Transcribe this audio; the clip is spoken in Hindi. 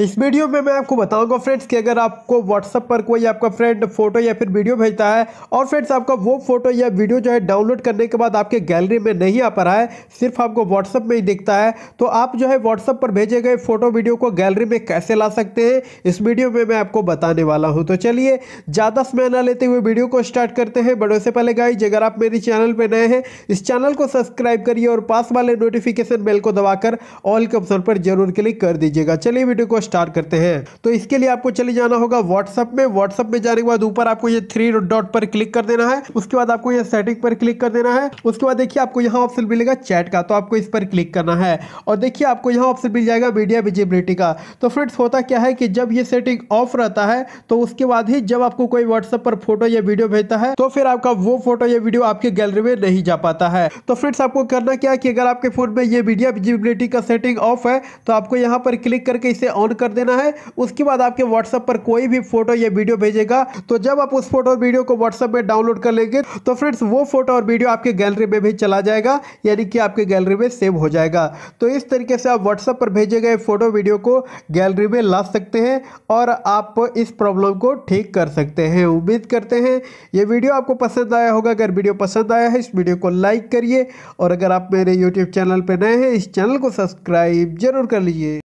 इस वीडियो में मैं आपको बताऊंगा फ्रेंड्स कि अगर आपको व्हाट्सअप पर कोई आपका फ्रेंड फोटो या फिर वीडियो भेजता है और फ्रेंड्स आपका वो फोटो या वीडियो जो है डाउनलोड करने के बाद आपके गैलरी में नहीं आ पा रहा है सिर्फ आपको व्हाट्सअप में ही दिखता है तो आप जो है व्हाट्सअप पर भेजे गए फोटो वीडियो को गैलरी में कैसे ला सकते हैं इस वीडियो में मैं आपको बताने वाला हूँ तो चलिए ज़्यादा समय ना लेते हुए वीडियो को स्टार्ट करते हैं बड़ों से पहले गाइज अगर आप मेरे चैनल पर नए हैं इस चैनल को सब्सक्राइब करिए और पास वाले नोटिफिकेशन बेल को दबाकर ऑल के ऑप्शन पर जरूर क्लिक कर दीजिएगा चलिए वीडियो को स्टार करते हैं तो इसके लिए आपको चले जाना होगा व्हाट्सअप में व्हाट्सअप में जाने के बाद ऊपर आपको ये थ्री डॉट पर क्लिक कर देना है उसके बाद आपको ये सेटिंग पर क्लिक कर देना है उसके बाद देखिए आपको यहाँ ऑप्शन मिलेगा चैट का तो आपको इस पर क्लिक करना है और देखिए आपको यहाँ ऑप्शन मिल जाएगा मीडिया विजिबिलिटी का तो फ्रेंड्स होता क्या है कि जब ये सेटिंग ऑफ रहता है तो उसके बाद ही जब आपको कोई व्हाट्सअप पर फोटो या वीडियो भेजता है तो फिर आपका वो फोटो या वीडियो आपके गैलरी में नहीं जा पाता है तो फ्रेंड्स आपको करना क्या है कि अगर आपके फोन में ये मीडिया विजिबिलिटी का सेटिंग ऑफ है तो आपको यहाँ पर क्लिक करके इसे ऑन कर देना है उसके बाद आपके व्हाट्सएप पर कोई भी फोटो या वीडियो भेजेगा तो जब आप उस फोटो और वीडियो को व्हाट्सएप में डाउनलोड कर लेंगे तो फ्रेंड्स वो फोटो और वीडियो आपके गैलरी में भी चला जाएगा यानी कि आपके गैलरी में सेव हो जाएगा तो इस तरीके से आप व्हाट्सएप पर भेजे गए फोटो वीडियो को गैलरी में ला सकते हैं और आप इस प्रॉब्लम को ठीक कर सकते हैं उम्मीद करते हैं ये वीडियो आपको पसंद आया होगा अगर वीडियो पसंद आया है इस वीडियो को लाइक करिए और अगर आप मेरे यूट्यूब चैनल पर नए हैं इस चैनल को सब्सक्राइब जरूर कर लीजिए